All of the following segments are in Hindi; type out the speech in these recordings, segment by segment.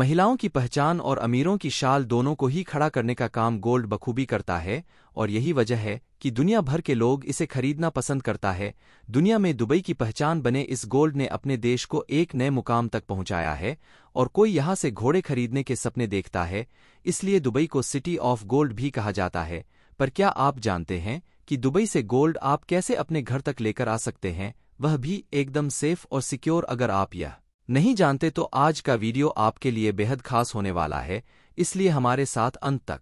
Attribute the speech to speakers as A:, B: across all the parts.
A: महिलाओं की पहचान और अमीरों की शाल दोनों को ही खड़ा करने का काम गोल्ड बखूबी करता है और यही वजह है कि दुनिया भर के लोग इसे खरीदना पसंद करता है दुनिया में दुबई की पहचान बने इस गोल्ड ने अपने देश को एक नए मुकाम तक पहुंचाया है और कोई यहां से घोड़े खरीदने के सपने देखता है इसलिए दुबई को सिटी ऑफ गोल्ड भी कहा जाता है पर क्या आप जानते हैं कि दुबई से गोल्ड आप कैसे अपने घर तक लेकर आ सकते हैं वह भी एकदम सेफ और सिक्योर अगर आप यह नहीं जानते तो आज का वीडियो आपके लिए बेहद खास होने वाला है इसलिए हमारे साथ अंत तक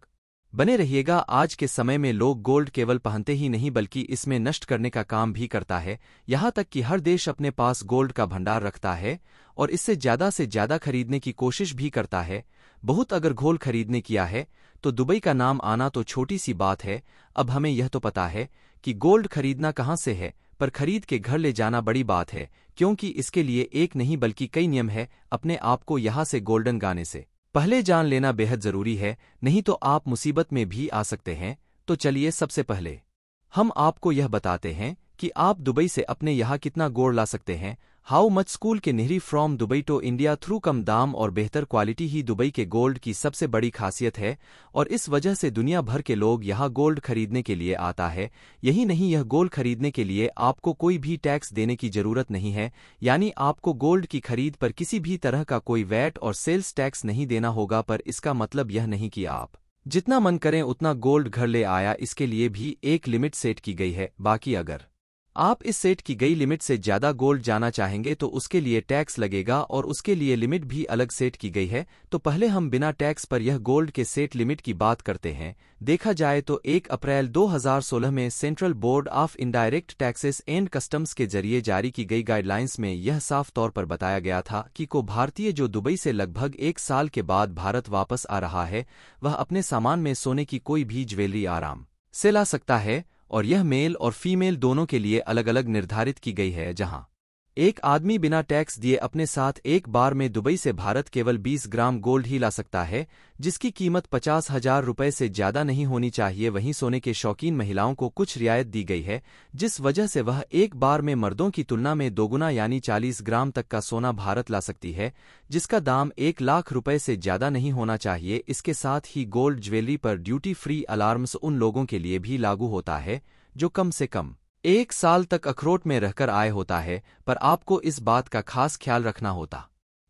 A: बने रहिएगा आज के समय में लोग गोल्ड केवल पहनते ही नहीं बल्कि इसमें नष्ट करने का काम भी करता है यहां तक कि हर देश अपने पास गोल्ड का भंडार रखता है और इससे ज़्यादा से ज़्यादा खरीदने की कोशिश भी करता है बहुत अगर घोल खरीदने किया है तो दुबई का नाम आना तो छोटी सी बात है अब हमें यह तो पता है कि गोल्ड खरीदना कहाँ से है पर खरीद के घर ले जाना बड़ी बात है क्योंकि इसके लिए एक नहीं बल्कि कई नियम है अपने आप को यहाँ से गोल्डन गाने से पहले जान लेना बेहद जरूरी है नहीं तो आप मुसीबत में भी आ सकते हैं तो चलिए सबसे पहले हम आपको यह बताते हैं कि आप दुबई से अपने यहाँ कितना गोड़ ला सकते हैं हाउ मच स्कूल के निहरी from Dubai to India through कम दाम और बेहतर क्वालिटी ही दुबई के गोल्ड की सबसे बड़ी खासियत है और इस वजह से दुनिया भर के लोग यहां गोल्ड खरीदने के लिए आता है यही नहीं यह गोल्ड खरीदने के लिए आपको कोई भी टैक्स देने की जरूरत नहीं है यानी आपको गोल्ड की खरीद पर किसी भी तरह का कोई वैट और सेल्स टैक्स नहीं देना होगा पर इसका मतलब यह नहीं कि आप जितना मन करें उतना गोल्ड घर ले आया इसके लिए भी एक लिमिट सेट की गई है बाकी अगर आप इस सेट की गई लिमिट से ज्यादा गोल्ड जाना चाहेंगे तो उसके लिए टैक्स लगेगा और उसके लिए लिमिट भी अलग सेट की गई है तो पहले हम बिना टैक्स पर यह गोल्ड के सेट लिमिट की बात करते हैं देखा जाए तो 1 अप्रैल 2016 में central board of indirect taxes and customs के जरिए जारी की गई गाइडलाइंस में यह साफ तौर पर बताया गया था कि को भारतीय जो दुबई से लगभग एक साल के बाद भारत वापस आ रहा है वह अपने सामान में सोने की कोई भी ज्वेलरी आराम से ला सकता है और यह मेल और फीमेल दोनों के लिए अलग अलग निर्धारित की गई है जहां एक आदमी बिना टैक्स दिए अपने साथ एक बार में दुबई से भारत केवल 20 ग्राम गोल्ड ही ला सकता है जिसकी कीमत पचास हजार रुपये से ज्यादा नहीं होनी चाहिए वहीं सोने के शौकीन महिलाओं को कुछ रियायत दी गई है जिस वजह से वह एक बार में मर्दों की तुलना में दोगुना यानी 40 ग्राम तक का सोना भारत ला सकती है जिसका दाम एक लाख रुपये से ज्यादा नहीं होना चाहिए इसके साथ ही गोल्ड ज्वेलरी पर ड्यूटी फ्री अलार्म्स उन लोगों के लिए भी लागू होता है जो कम से कम एक साल तक अखरोट में रहकर आए होता है पर आपको इस बात का खास ख्याल रखना होता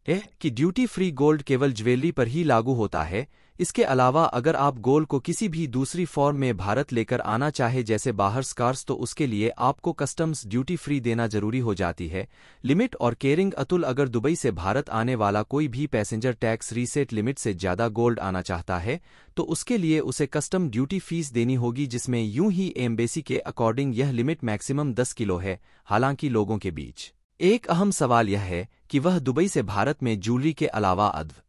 A: है कि ड्यूटी फ्री गोल्ड केवल ज्वेलरी पर ही लागू होता है इसके अलावा अगर आप गोल को किसी भी दूसरी फॉर्म में भारत लेकर आना चाहे जैसे बाहर स्कार्स तो उसके लिए आपको कस्टम्स ड्यूटी फ्री देना जरूरी हो जाती है लिमिट और केयरिंग अतुल अगर दुबई से भारत आने वाला कोई भी पैसेंजर टैक्स रीसेट लिमिट से ज्यादा गोल्ड आना चाहता है तो उसके लिए उसे कस्टम ड्यूटी फीस देनी होगी जिसमें यूं ही एम्बेसी के अकॉर्डिंग यह लिमिट मैक्सिमम दस किलो है हालांकि लोगों के बीच एक अहम सवाल यह है कि वह दुबई से भारत में ज्वेलरी के अलावा अद्व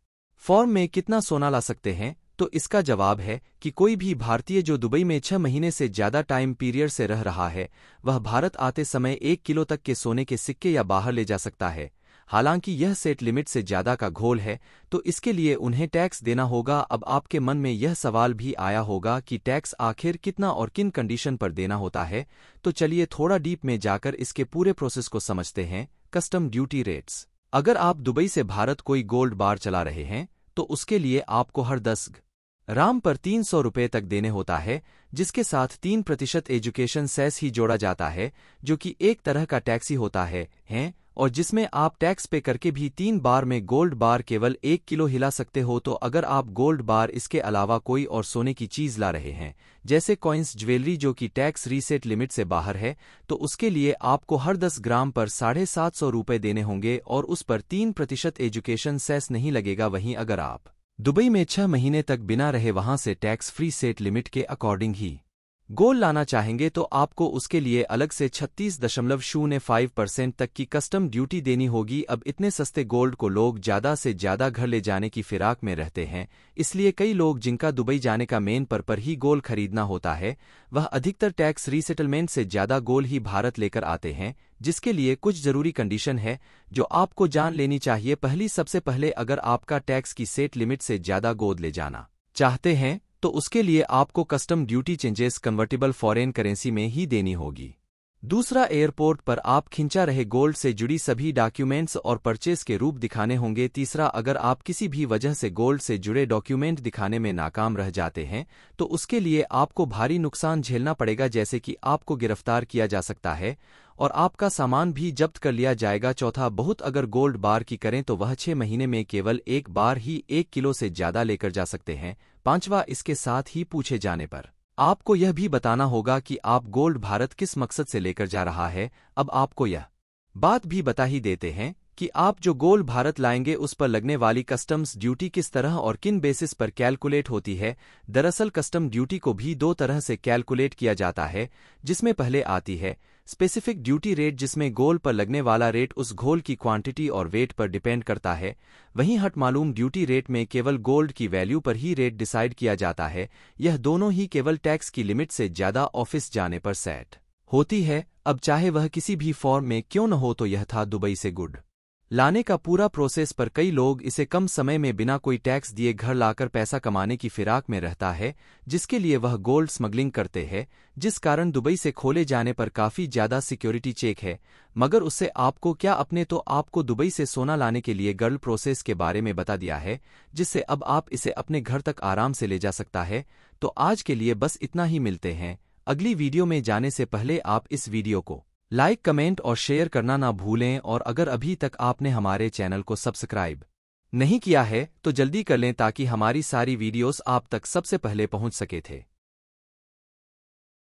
A: फॉर्म में कितना सोना ला सकते हैं तो इसका जवाब है कि कोई भी भारतीय जो दुबई में छह महीने से ज्यादा टाइम पीरियड से रह रहा है वह भारत आते समय एक किलो तक के सोने के सिक्के या बाहर ले जा सकता है हालांकि यह सेट लिमिट से ज्यादा का घोल है तो इसके लिए उन्हें टैक्स देना होगा अब आपके मन में यह सवाल भी आया होगा कि टैक्स आखिर कितना और किन कंडीशन पर देना होता है तो चलिए थोड़ा डीप में जाकर इसके पूरे प्रोसेस को समझते हैं कस्टम ड्यूटी रेट्स अगर आप दुबई से भारत कोई गोल्ड बार चला रहे हैं तो उसके लिए आपको हर दस राम पर तीन सौ रुपये तक देने होता है जिसके साथ तीन प्रतिशत एजुकेशन सेस ही जोड़ा जाता है जो कि एक तरह का टैक्सी होता है हैं और जिसमें आप टैक्स पे करके भी तीन बार में गोल्ड बार केवल एक किलो हिला सकते हो तो अगर आप गोल्ड बार इसके अलावा कोई और सोने की चीज ला रहे हैं जैसे कॉइन्स ज्वेलरी जो कि टैक्स रीसेट लिमिट से बाहर है तो उसके लिए आपको हर दस ग्राम पर साढ़े सात सौ रुपये देने होंगे और उस पर तीन प्रतिशत एजुकेशन सेस नहीं लगेगा वहीं अगर आप दुबई में छह महीने तक बिना रहे वहां से टैक्स फ्री सेट लिमिट के अकॉर्डिंग ही गोल लाना चाहेंगे तो आपको उसके लिए अलग से छत्तीस दशमलव शून्य फाइव परसेंट तक की कस्टम ड्यूटी देनी होगी अब इतने सस्ते गोल्ड को लोग ज़्यादा से ज़्यादा घर ले जाने की फिराक में रहते हैं इसलिए कई लोग जिनका दुबई जाने का मेन पर पर ही गोल खरीदना होता है वह अधिकतर टैक्स रीसेटलमेंट से ज़्यादा गोल ही भारत लेकर आते हैं जिसके लिए कुछ जरूरी कंडीशन है जो आपको जान लेनी चाहिए पहली सबसे पहले अगर आपका टैक्स की सेट लिमिट से ज़्यादा गोद ले जाना चाहते हैं तो उसके लिए आपको custom duty changes convertible foreign currency में ही देनी होगी दूसरा एयरपोर्ट पर आप खिंचा रहे गोल्ड से जुड़ी सभी डॉक्यूमेंट्स और परचेस के रूप दिखाने होंगे तीसरा अगर आप किसी भी वजह से गोल्ड से जुड़े डॉक्यूमेंट दिखाने में नाकाम रह जाते हैं तो उसके लिए आपको भारी नुकसान झेलना पड़ेगा जैसे कि आपको गिरफ्तार किया जा सकता है और आपका सामान भी जब्त कर लिया जाएगा चौथा बहुत अगर गोल्ड बार की करें तो वह छह महीने में केवल एक बार ही एक किलो से ज्यादा लेकर जा सकते हैं पांचवा इसके साथ ही पूछे जाने पर आपको यह भी बताना होगा कि आप गोल्ड भारत किस मकसद से लेकर जा रहा है अब आपको यह बात भी बता ही देते हैं कि आप जो गोल्ड भारत लाएंगे उस पर लगने वाली कस्टम्स ड्यूटी किस तरह और किन बेसिस पर कैलकुलेट होती है दरअसल कस्टम ड्यूटी को भी दो तरह से कैलकुलेट किया जाता है जिसमें पहले आती है स्पेसिफिक ड्यूटी रेट जिसमें गोल पर लगने वाला रेट उस घोल की क्वांटिटी और वेट पर डिपेंड करता है वहीं हट मालूम ड्यूटी रेट में केवल गोल्ड की वैल्यू पर ही रेट डिसाइड किया जाता है यह दोनों ही केवल टैक्स की लिमिट से ज्यादा ऑफिस जाने पर सेट होती है अब चाहे वह किसी भी फॉर्म में क्यों न हो तो यह था दुबई से गुड लाने का पूरा प्रोसेस पर कई लोग इसे कम समय में बिना कोई टैक्स दिए घर लाकर पैसा कमाने की फिराक में रहता है जिसके लिए वह गोल्ड स्मगलिंग करते हैं जिस कारण दुबई से खोले जाने पर काफ़ी ज़्यादा सिक्योरिटी चेक है मगर उससे आपको क्या अपने तो आपको दुबई से सोना लाने के लिए गर्ल प्रोसेस के बारे में बता दिया है जिससे अब आप इसे अपने घर तक आराम से ले जा सकता है तो आज के लिए बस इतना ही मिलते हैं अगली वीडियो में जाने से पहले आप इस वीडियो को लाइक कमेंट और शेयर करना ना भूलें और अगर अभी तक आपने हमारे चैनल को सब्सक्राइब नहीं किया है तो जल्दी कर लें ताकि हमारी सारी वीडियोस आप तक सबसे पहले पहुंच सके थे